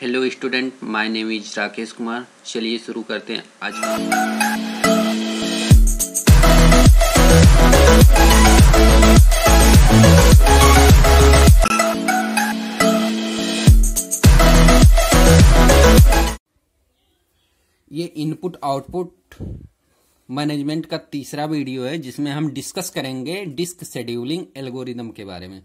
hello student my name is Rakesh Kumar चलिए शुरू करते हैं आज ये इनपुट आउटपुट मैनेजमेंट का तीसरा वीडियो है जिसमें हम डिस्कस करेंगे डिस्क शेड्यूलिंग एल्गोरिदम के बारे में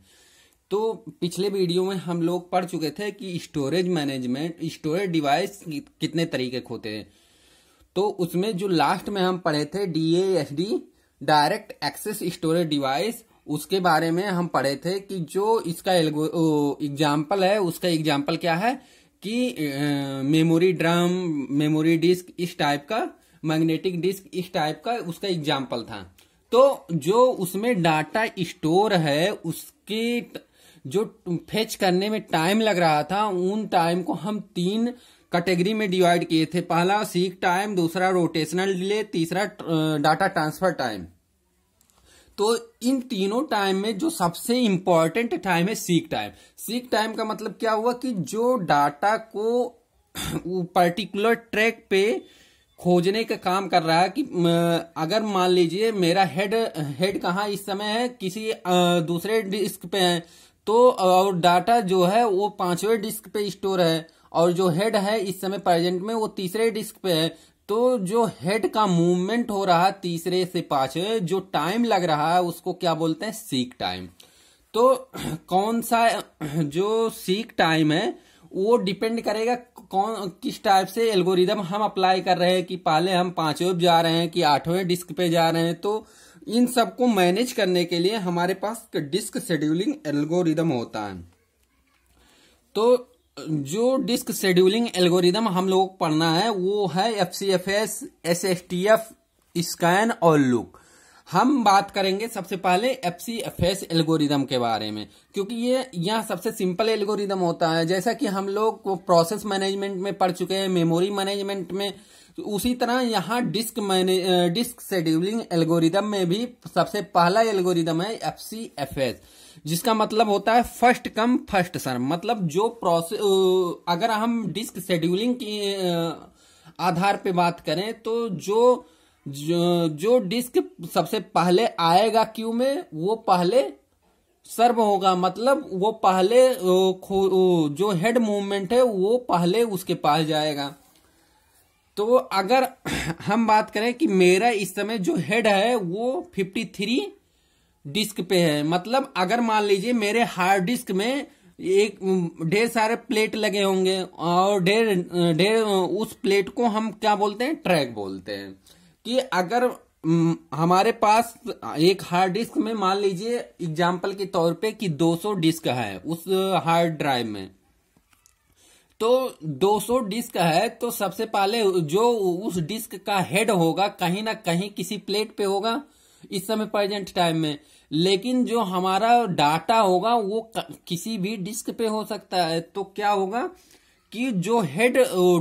तो पिछले वीडियो में हम लोग पढ़ चुके थे कि स्टोरेज मैनेजमेंट स्टोरेज डिवाइस कितने तरीके के होते हैं तो उसमें जो लास्ट में हम पढ़े थे D S D direct access storage device उसके बारे में हम पढ़े थे कि जो इसका एग्जाम्पल है उसका एग्जाम्पल क्या है कि मेमोरी ड्रम मेमोरी डिस्क इस टाइप का मैग्नेटिक डिस्क इस टाइप का उसका एग्जाम्पल था तो जो उसमें डाटा स्टोर है उसकी जो फेच करने में टाइम लग रहा था उन टाइम को हम तीन कैटेगरी में डिवाइड किए थे पहला सीक टाइम दूसरा रोटेशनल डिले तीसरा डाटा ट्रांसफर टाइम तो इन तीनों टाइम में जो सबसे इंपॉर्टेंट टाइम है सीक टाइम सीक टाइम का मतलब क्या हुआ कि जो डाटा को पर्टिकुलर ट्रैक पे खोजने का काम कर रहा है कि अगर मान लीजिए मेरा हेड हेड कहाँ इस समय है किसी दूसरे डिस्क पे है तो और डाटा जो है वो पांचवें डिस्क पे स्टोर है और जो हेड है इस समय प्रेजेंट में वो तीसरे डिस्क पे है तो जो हेड का मूवमेंट हो रहा है तीसरे से पांचवे जो टाइम लग रहा है उसको क्या बोलते हैं सीक टाइम तो कौन सा जो सीक टाइम है वो डिपेंड करेगा कौन किस टाइप से एल्गोरिदम हम अप्लाई कर रहे हैं कि पहले हम पांचवें जा रहे हैं कि आठवें डिस्क पे जा रहे हैं तो इन सब को मैनेज करने के लिए हमारे पास डिस्क शेड्यूलिंग एल्गोरिदम होता है तो जो डिस्क शेड्यूलिंग एल्गोरिदम हम लोग पढ़ना है वो है F C F S S S T F scan और लुक हम बात करेंगे सबसे पहले F C F S algorithm के बारे में क्योंकि ये यहाँ सबसे सिंपल एल्गोरिदम होता है जैसा कि हम लोग प्रोसेस मैनेजमेंट में पढ़ चुके हैं मेमोरी मैनेजमेंट में तो उसी तरह यहाँ डिस्क मैने डिस्क शेड्यूलिंग एल्गोरिदम में भी सबसे पहला एल्गोरिदम है एफ सी एफ एस जिसका मतलब होता है फर्स्ट कम फर्स्ट सर्व मतलब जो प्रोसेस अगर हम डिस्क शेड्यूलिंग की आधार पे बात करें तो जो जो, जो डिस्क सबसे पहले आएगा क्यू में वो पहले सर्व होगा मतलब वो पहले जो हेड मूवमेंट है वो पहले उसके पास जाएगा तो अगर हम बात करें कि मेरा इस समय जो हेड है वो 53 डिस्क पे है मतलब अगर मान लीजिए मेरे हार्ड डिस्क में एक ढेर सारे प्लेट लगे होंगे और ढेर ढेर उस प्लेट को हम क्या बोलते हैं ट्रैक बोलते हैं कि अगर हमारे पास एक हार्ड डिस्क में मान लीजिए एग्जाम्पल के तौर पे कि 200 डिस्क है उस हार्ड ड्राइव में तो 200 डिस्क है तो सबसे पहले जो उस डिस्क का हेड होगा कहीं ना कहीं किसी प्लेट पे होगा इस समय प्रेजेंट टाइम में लेकिन जो हमारा डाटा होगा वो किसी भी डिस्क पे हो सकता है तो क्या होगा कि जो हेड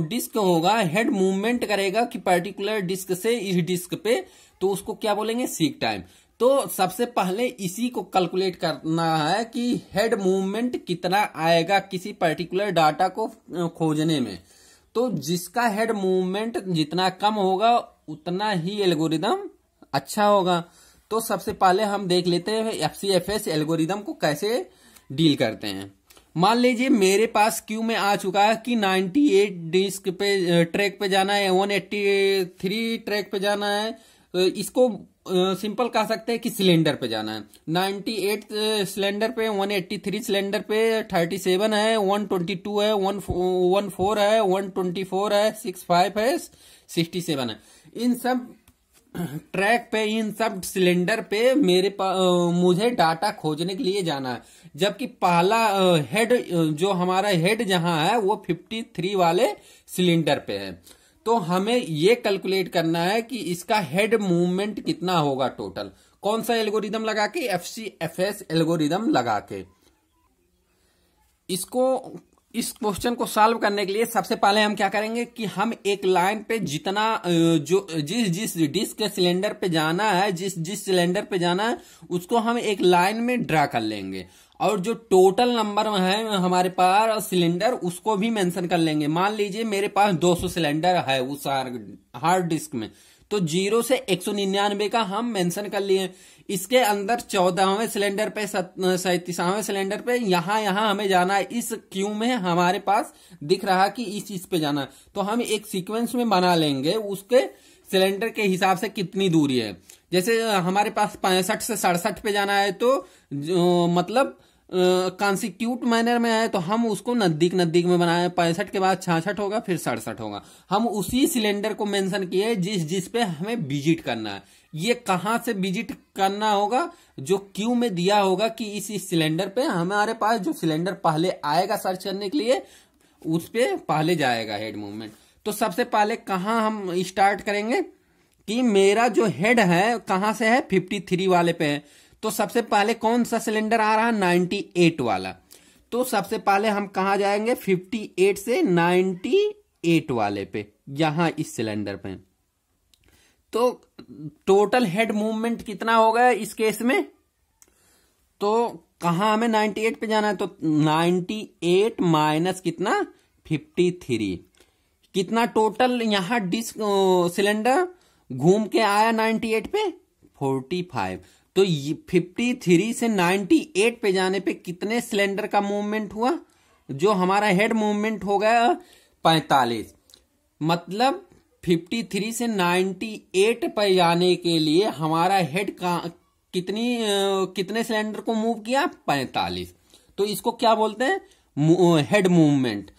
डिस्क होगा हेड मूवमेंट करेगा कि पर्टिकुलर डिस्क से इस डिस्क पे तो उसको क्या बोलेंगे सीक टाइम तो सबसे पहले इसी को कैलकुलेट करना है कि हेड मूवमेंट कितना आएगा किसी पर्टिकुलर डाटा को खोजने में तो जिसका हेड मूवमेंट जितना कम होगा उतना ही एल्गोरिदम अच्छा होगा तो सबसे पहले हम देख लेते हैं F C F S algorithm को कैसे डील करते हैं मान लीजिए मेरे पास क्यू में आ चुका है कि 98 डिस्क पे ट्रैक पे जाना है 183 ट्रैक पे जाना है इसको सिंपल कह सकते हैं कि सिलेंडर पे जाना है 98 सिलेंडर पे 183 सिलेंडर पे 37 है 122 है 114 है 124 है 65 है 67 है इन सब ट्रैक पे इन सब सिलेंडर पे मेरे पास मुझे डाटा खोजने के लिए जाना है जबकि पहला हेड जो हमारा हेड जहां है वो 53 वाले सिलेंडर पे है तो हमें ये कैलकुलेट करना है कि इसका हेड मूवमेंट कितना होगा टोटल कौन सा एल्गोरिदम लगा के F C F S algorithm लगा के इसको इस क्वेश्चन को सॉल्व करने के लिए सबसे पहले हम क्या करेंगे कि हम एक लाइन पे जितना जो जिस जिस डिस्क के सिलेंडर पे जाना है जिस जिस सिलेंडर पे जाना है उसको हम एक लाइन में ड्रा कर लेंगे और जो टोटल नंबर है हमारे पास सिलेंडर उसको भी मेंशन कर लेंगे मान लीजिए मेरे पास 200 सिलेंडर है उस हार्ड डिस्क में तो जीरो से एक सौ निन्यानवे का हम मेंशन कर लिए इसके अंदर चौदहवें सिलेंडर पे सैतीसवें सिलेंडर पे यहां यहां हमें जाना है इस क्यू में हमारे पास दिख रहा कि इस चीज पे जाना है तो हम एक सीक्वेंस में बना लेंगे उसके सिलेंडर के हिसाब से कितनी दूरी है जैसे हमारे पास पैंसठ से सड़सठ पे जाना है तो मतलब कॉन्सिक्यूट मैनर में आए तो हम उसको नजदीक नजदीक में बनाए पैंसठ के बाद छाछठ होगा फिर सड़सठ होगा हम उसी सिलेंडर को मेंशन किए जिस जिस पे हमें विजिट करना है ये कहा से विजिट करना होगा जो क्यू में दिया होगा कि इस इस सिलेंडर पे हमारे पास जो सिलेंडर पहले आएगा सर्च करने के लिए उस पे पहले जाएगा हेड मूवमेंट तो सबसे पहले कहा हम स्टार्ट करेंगे कि मेरा जो हेड है कहां से है 53 वाले पे है तो सबसे पहले कौन सा सिलेंडर आ रहा है एट वाला तो सबसे पहले हम कहा जाएंगे फिफ्टी एट से एट वाले पे यहां इस सिलेंडर पे तो टोटल हेड मूवमेंट कितना होगा इस केस में तो कहा हमें 98 पे जाना है तो 98 माइनस कितना 53 कितना टोटल यहां डिस्क सिलेंडर घूम के आया 98 पे 45 तो 53 से 98 पे जाने पे कितने सिलेंडर का मूवमेंट हुआ जो हमारा हेड मूवमेंट हो गया 45 मतलब 53 से 98 पे जाने के लिए हमारा हेड का कितनी कितने सिलेंडर को मूव किया 45 तो इसको क्या बोलते हैं हेड मूवमेंट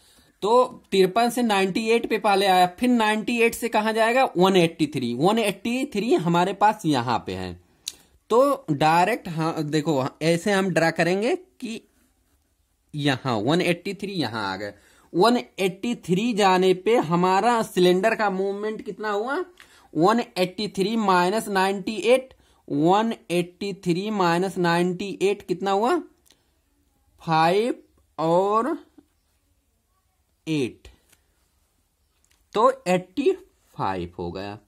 तो तिरपन से 98 पे पहले आया फिर 98 से कहा जाएगा 183 183 हमारे पास यहां पे है तो डायरेक्ट हाँ देखो ऐसे हम ड्रा करेंगे कि यहां 183 यहां आ गए 183 जाने पे हमारा सिलेंडर का मूवमेंट कितना हुआ 183 minus ninety eight one eighty three minus ninety eight कितना हुआ फाइव और एट तो एट्टी फाइव हो गया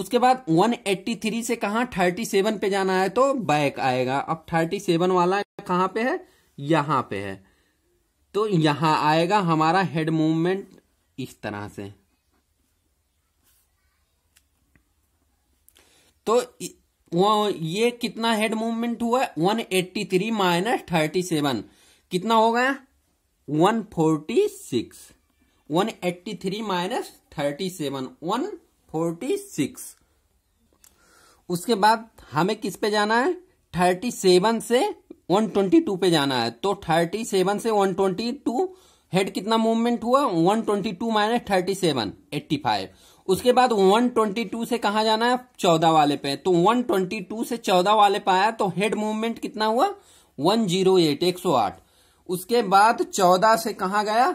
उसके बाद 183 से कहा 37 पे जाना है तो बैक आएगा अब 37 वाला कहां पे है यहां पे है तो यहां आएगा हमारा हेड मूवमेंट इस तरह से तो ये कितना हेड मूवमेंट हुआ one eighty three minus thirty seven कितना हो गया 146 183 minus thirty seven one forty six उसके बाद हमें किस पे जाना है थर्टी सेवन से वन ट्वेंटी टू पे जाना है तो थर्टी सेवन से वन ट्वेंटी टू हेड कितना मूवमेंट हुआ one twenty two minus thirty seven eighty five उसके बाद वन ट्वेंटी टू से कहा जाना है चौदह वाले पे तो वन ट्वेंटी टू से चौदह वाले पे आया तो हेड मूवमेंट कितना हुआ वन जीरो एट एक सौ आठ उसके बाद चौदह से कहा गया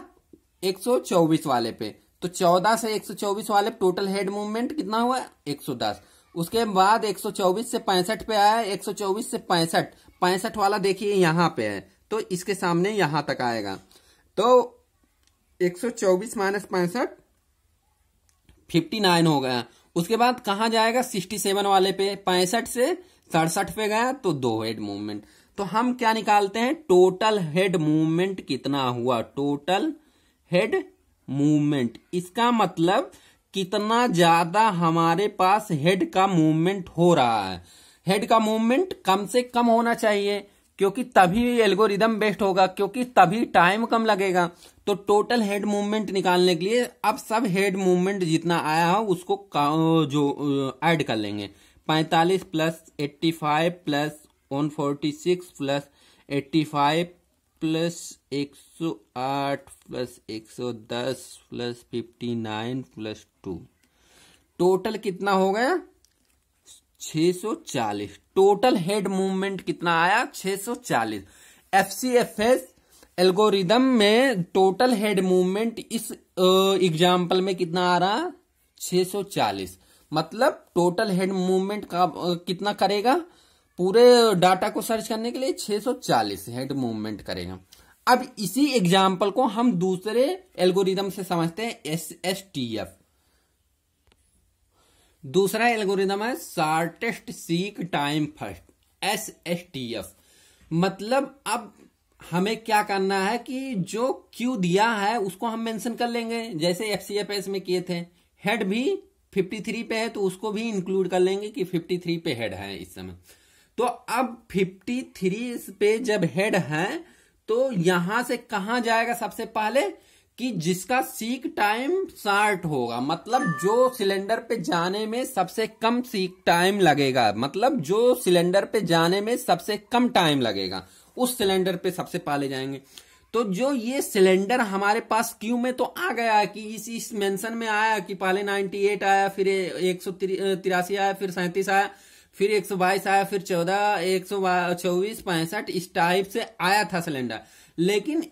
एक सौ चौबीस वाले पे तो 14 से 124 वाले टोटल हेड मूवमेंट कितना हुआ 110 उसके बाद 124 से पैंसठ पे आया 124 से पैंसठ पैंसठ वाला देखिए यहां पे है तो इसके सामने यहां तक आएगा तो 124 माइनस पैंसठ फिफ्टी नाइन हो गया उसके बाद कहा जाएगा सिक्सटी सेवन वाले पे पैंसठ से सड़सठ पे गया तो दो हेड मूवमेंट तो हम क्या निकालते हैं टोटल हेड मूवमेंट कितना हुआ टोटल हेड मूवमेंट इसका मतलब कितना ज्यादा हमारे पास हेड का मूवमेंट हो रहा है हेड का मूवमेंट कम से कम होना चाहिए क्योंकि तभी एल्गोरिदम बेस्ट होगा क्योंकि तभी टाइम कम लगेगा तो टोटल हेड मूवमेंट निकालने के लिए अब सब हेड मूवमेंट जितना आया हो उसको जो ऐड कर लेंगे 45 प्लस 85 प्लस 146 प्लस 85 प्लस एक सौ आठ प्लस एक सौ दस plus fifty nine plus two total कितना हो गया 640 टोटल हेड मूवमेंट कितना आया 640 एफसीएफएस एल्गोरिदम में टोटल हेड मूवमेंट इस एग्जाम्पल में कितना आ रहा 640 मतलब टोटल हेड मूवमेंट का कितना करेगा पूरे डाटा को सर्च करने के लिए 640 हेड मूवमेंट करेगा अब इसी एग्जाम्पल को हम दूसरे एल्गोरिदम से समझते हैं एस एस टी एफ दूसरा एल्गोरिदम है shortest seek time first S S T F मतलब अब हमें क्या करना है कि जो क्यू दिया है उसको हम मेंशन कर लेंगे जैसे एफ सी एफ एस में किए थे हेड भी 53 पे है तो उसको भी इंक्लूड कर लेंगे कि 53 पे हेड है इस समय तो अब 53 पे जब हेड है तो यहां से कहा जाएगा सबसे पहले कि जिसका सीक टाइम साठ होगा मतलब जो सिलेंडर पे जाने में सबसे कम सीक टाइम लगेगा मतलब जो सिलेंडर पे जाने में सबसे कम टाइम लगेगा उस सिलेंडर पे सबसे पहले जाएंगे तो जो ये सिलेंडर हमारे पास क्यू में तो आ गया कि इस इस मेंशन में आया कि पहले 98 आया फिर एक सौ तिरासी आया फिर सैंतीस आया फिर एक सौ बाईस आया फिर चौदह एक सौ चौबीस पैंसठ इस टाइप से आया था सिलेंडर लेकिन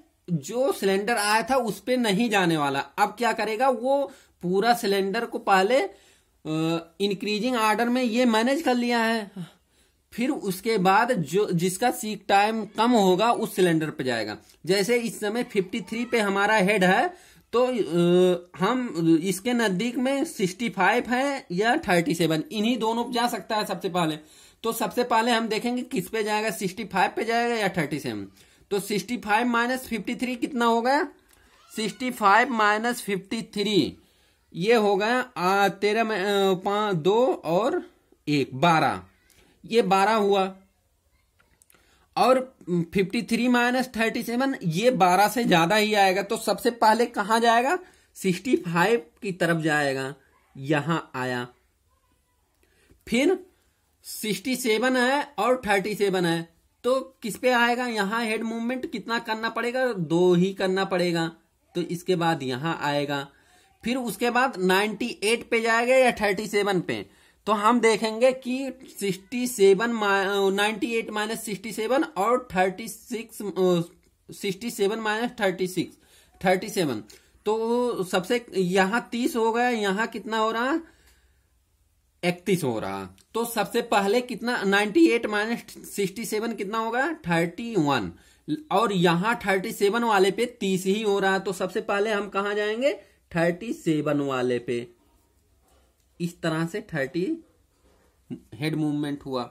जो सिलेंडर आया था उस पर नहीं जाने वाला अब क्या करेगा वो पूरा सिलेंडर को पहले इंक्रीजिंग ऑर्डर में ये मैनेज कर लिया है फिर उसके बाद जो जिसका सीक टाइम कम होगा उस सिलेंडर पे जाएगा जैसे इस समय 53 पे हमारा हेड है तो हम इसके नजदीक में सिक्सटी फाइव है या थर्टी सेवन इन्हीं दोनों जा सकता है सबसे पहले तो सबसे पहले हम देखेंगे किस पे जाएगा सिक्सटी फाइव पे जाएगा या थर्टी सेवन तो sixty five minus fifty three कितना हो गया sixty five minus fifty three ये हो गया तेरह पांच दो और एक बारह ये बारह हुआ और fifty three minus thirty seven ये बारह से ज्यादा ही आएगा तो सबसे पहले कहा जाएगा सिक्सटी फाइव की तरफ जाएगा यहां आया फिर सिक्सटी सेवन है और थर्टी सेवन है तो किस पे आएगा यहां हेड मूवमेंट कितना करना पड़ेगा दो ही करना पड़ेगा तो इसके बाद यहां आएगा फिर उसके बाद नाइन्टी एट पे जाएगा या थर्टी सेवन पे तो हम देखेंगे कि 67 ninety eight minus sixty seven और thirty six sixty seven minus thirty six thirty seven तो सबसे यहाँ तीस हो गया यहाँ कितना हो रहा इकतीस हो रहा तो सबसे पहले कितना ninety eight minus sixty seven कितना होगा थर्टी वन और यहाँ थर्टी सेवन वाले पे तीस ही हो रहा तो सबसे पहले हम कहा जाएंगे थर्टी सेवन वाले पे इस तरह से थर्टी हेड मूवमेंट हुआ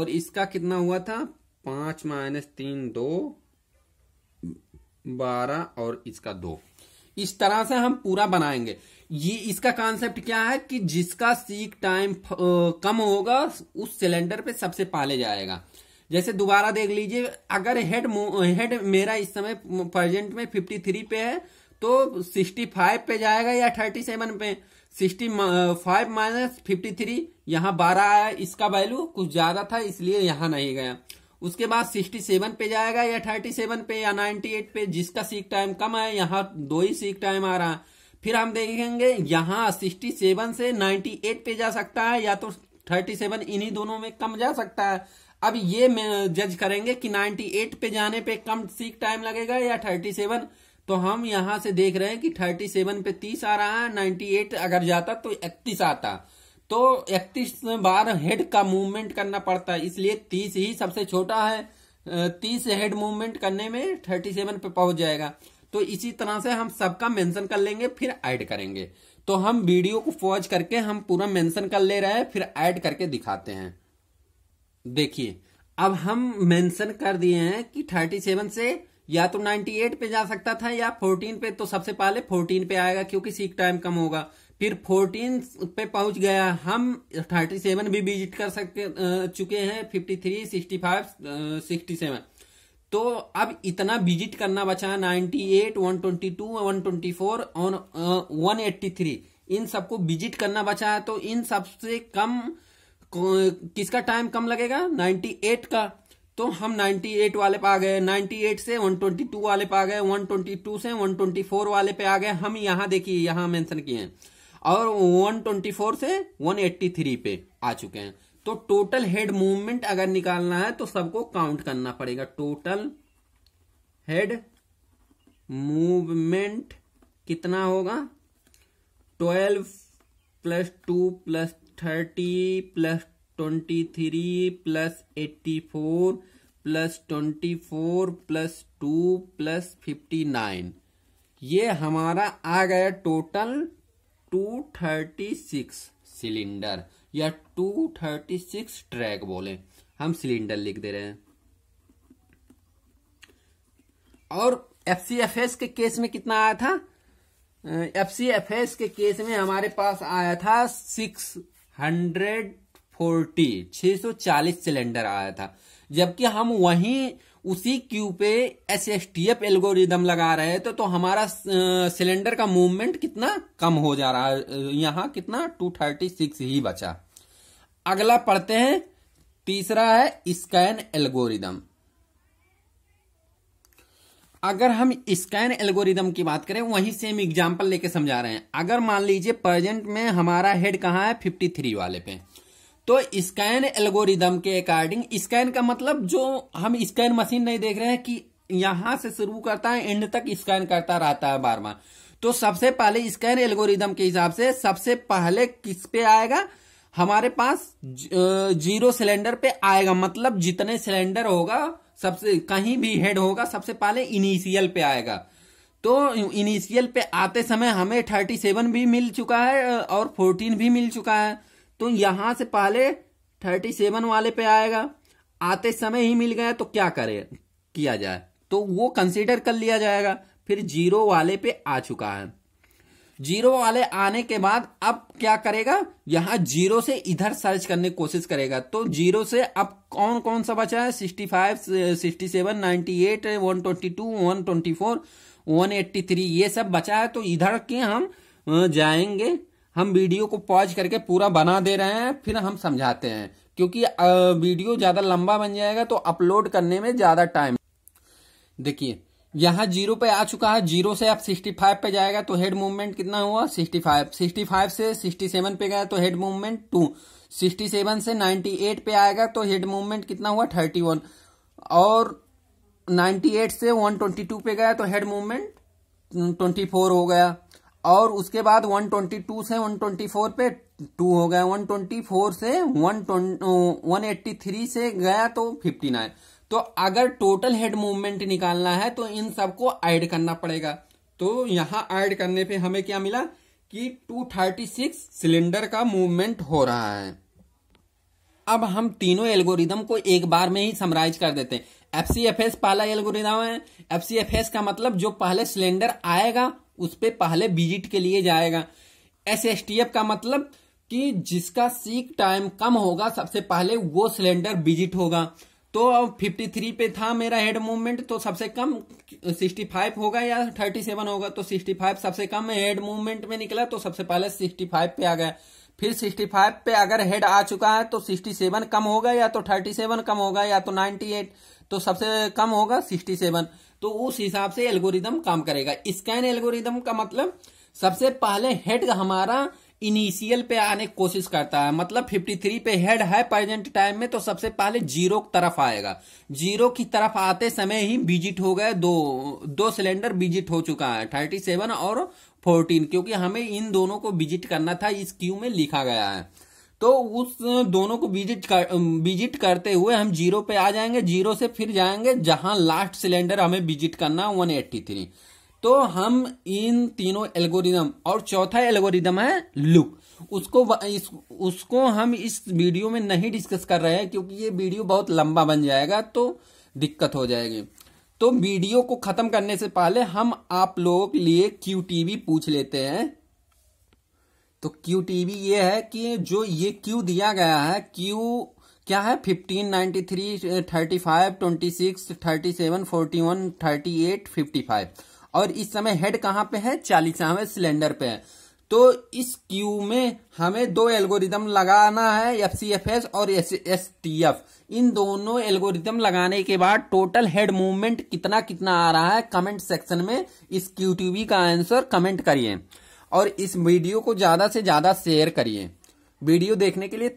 और इसका कितना हुआ था पांच माइनस तीन दो बारह और इसका दो इस तरह से हम पूरा बनाएंगे ये इसका कॉन्सेप्ट क्या है कि जिसका सीक टाइम कम होगा उस सिलेंडर पे सबसे पहले जाएगा जैसे दोबारा देख लीजिए अगर हेड हेड मेरा इस समय प्रेजेंट में 53 पे है तो 65 पे जाएगा या 37 पे sixty five minus fifty three यहाँ बारह आया इसका वैल्यू कुछ ज्यादा था इसलिए यहाँ नहीं गया उसके बाद सिक्सटी सेवन पे जाएगा या थर्टी सेवन पे या नाइन्टी एट पे जिसका सीख टाइम कम है यहाँ दो ही सीख टाइम आ रहा है फिर हम देखेंगे यहाँ सिक्सटी सेवन से नाइन्टी एट पे जा सकता है या तो थर्टी सेवन इन्हीं दोनों में कम जा सकता है अब ये जज करेंगे कि नाइन्टी एट पे जाने पे कम सीख टाइम लगेगा या थर्टी सेवन तो हम यहां से देख रहे हैं कि थर्टी सेवन पे तीस आ रहा है नाइन्टी एट अगर जाता तो इकतीस आता तो इकतीस बार हेड का मूवमेंट करना पड़ता है इसलिए तीस ही सबसे छोटा है तीस हेड मूवमेंट करने में थर्टी सेवन पे पहुंच जाएगा तो इसी तरह से हम सबका मेंशन कर लेंगे फिर ऐड करेंगे तो हम वीडियो को पॉज करके हम पूरा मेंशन कर ले रहे हैं फिर ऐड करके दिखाते हैं देखिए अब हम मेंशन कर दिए हैं कि 37 से या तो 98 पे जा सकता था या 14 पे तो सबसे पहले 14 पे आएगा क्योंकि सीख टाइम कम होगा फिर 14 पे पहुंच गया हम 37 भी विजिट कर सकते चुके हैं 53, 65, 67 तो अब इतना विजिट करना बचा 98, 122, 124 और वन एट्टी इन सबको विजिट करना बचा है तो इन सबसे कम किसका टाइम कम लगेगा 98 का तो हम 98 वाले पे आ गए 98 से 122 वाले पे आ गए 122 से 124 वाले पे आ गए हम यहां देखिए यहां मेंशन किए हैं और 124 से 183 पे आ चुके हैं तो टोटल हेड मूवमेंट अगर निकालना है तो सबको काउंट करना पड़ेगा टोटल हेड मूवमेंट कितना होगा twelve plus two plus thirty plus twenty three plus eighty four plus twenty four plus two plus fifty nine ये हमारा आ गया total two thirty six cylinder या टू थर्टी सिक्स ट्रैक बोले हम cylinder लिख दे रहे हैं और एफ के केस में कितना आया था एफ के केस में हमारे पास आया था सिक्स हंड्रेड फोर्टी छह सौ चालीस सिलेंडर आया था जबकि हम वहीं उसी क्यू पे S S T F algorithm लगा रहे थे तो, तो हमारा सिलेंडर का मूवमेंट कितना कम हो जा रहा है यहां कितना टू थर्टी सिक्स ही बचा अगला पढ़ते हैं तीसरा है स्कैन एल्गोरिदम अगर हम स्कैन एल्गोरिदम की बात करें वहीं सेम एग्जांपल लेके समझा रहे हैं अगर मान लीजिए प्रेजेंट में हमारा हेड कहाँ है 53 वाले पे तो स्कैन एल्गोरिदम के अकॉर्डिंग स्कैन का मतलब जो हम स्कैन मशीन नहीं देख रहे हैं कि यहां से शुरू करता है एंड तक स्कैन करता रहता है बार बार तो सबसे पहले स्कैन एल्गोरिदम के हिसाब से सबसे पहले किस पे आएगा हमारे पास जीरो सिलेंडर पे आएगा मतलब जितने सिलेंडर होगा सबसे कहीं भी हेड होगा सबसे पहले इनिशियल पे आएगा तो इनिशियल पे आते समय हमें थर्टी सेवन भी मिल चुका है और फोर्टीन भी मिल चुका है तो यहां से पहले थर्टी सेवन वाले पे आएगा आते समय ही मिल गया तो क्या करे किया जाए तो वो कंसीडर कर लिया जाएगा फिर जीरो वाले पे आ चुका है जीरो वाले आने के बाद अब क्या करेगा यहां जीरो से इधर सर्च करने की कोशिश करेगा तो जीरो से अब कौन कौन सा बचा है sixty five sixty seven ninety eight one twenty two one twenty four one eighty three ये सब बचा है तो इधर के हम जाएंगे हम वीडियो को पॉज करके पूरा बना दे रहे हैं फिर हम समझाते हैं क्योंकि वीडियो ज्यादा लंबा बन जाएगा तो अपलोड करने में ज्यादा टाइम देखिए यहाँ जीरो पे आ चुका है जीरो से आप फाइव पे जाएगा तो हेड मूवमेंट कितना हुआ सिक्सटी फाइव सिक्सटी फाइव से सिक्सटी सेवन पे गया तो head movement two sixty seven से नाइन्टी एट पे आएगा तो हेड मूवमेंट कितना हुआ थर्टी वन और एट से वन ट्वेंटी टू पे गया तो हेड मूवमेंट ट्वेंटी फोर हो गया और उसके बाद 122 से 124 पे टू हो गया 124 से 183 से गया तो 59 तो अगर टोटल हेड मूवमेंट निकालना है तो इन सबको ऐड करना पड़ेगा तो यहां ऐड करने पे हमें क्या मिला कि 236 सिलेंडर का मूवमेंट हो रहा है अब हम तीनों एल्गोरिदम को एक बार में ही समराइज कर देते हैं एफ पहला एल्गोरिदम है एफ का मतलब जो पहले सिलेंडर आएगा उस पर पहले विजिट के लिए जाएगा एस का मतलब कि जिसका सीक टाइम कम होगा सबसे पहले वो सिलेंडर विजिट होगा तो अब 53 पे था मेरा हेड मूवमेंट तो सबसे कम 65 होगा या 37 होगा तो 65 सबसे कम हेड मूवमेंट में निकला तो सबसे पहले 65 पे आ गया फिर 65 पे अगर हेड आ चुका है तो 67 कम होगा या तो 37 कम होगा या तो 98 तो सबसे कम होगा 67 तो उस हिसाब से एल्गोरिदम काम करेगा स्कैन एल्गोरिदम का मतलब सबसे पहले हेड हमारा इनिशियल पे आने की कोशिश करता है मतलब 53 पे हेड है प्रेजेंट टाइम में तो सबसे पहले जीरो की तरफ आएगा जीरो की तरफ आते समय ही विजिट हो गए दो दो सिलेंडर विजिट हो चुका है 37 और 14 क्योंकि हमें इन दोनों को विजिट करना था इस क्यू में लिखा गया है तो उस दोनों को विजिट कर विजिट um, करते हुए हम जीरो पे आ जाएंगे जीरो से फिर जाएंगे जहां लास्ट सिलेंडर हमें विजिट करना वन एट्टी थ्री तो हम इन तीनों एल्गोरिदम और चौथा एल्गोरिदम है लुक उसको इस, उसको हम इस वीडियो में नहीं डिस्कस कर रहे हैं क्योंकि ये वीडियो बहुत लंबा बन जाएगा तो दिक्कत हो जाएगी तो वीडियो को खत्म करने से पहले हम आप लोगों के लिए क्यू पूछ लेते हैं तो क्यू टीवी ये है कि जो ये क्यू दिया गया है क्यू क्या है fifteen ninety three thirty five twenty six thirty seven forty one thirty eight fifty five और इस समय हेड कहाँ पे है चालीसावे सिलेंडर पे है तो इस क्यू में हमें दो एल्गोरिदम लगाना है एफ सी एफ एस और एस एस टी एफ इन दोनों एल्गोरिदम लगाने के बाद टोटल हेड मूवमेंट कितना कितना आ रहा है कमेंट सेक्शन में इस क्यू टीवी का आंसर कमेंट करिए और इस वीडियो को ज़्यादा से ज़्यादा शेयर करिए वीडियो देखने के लिए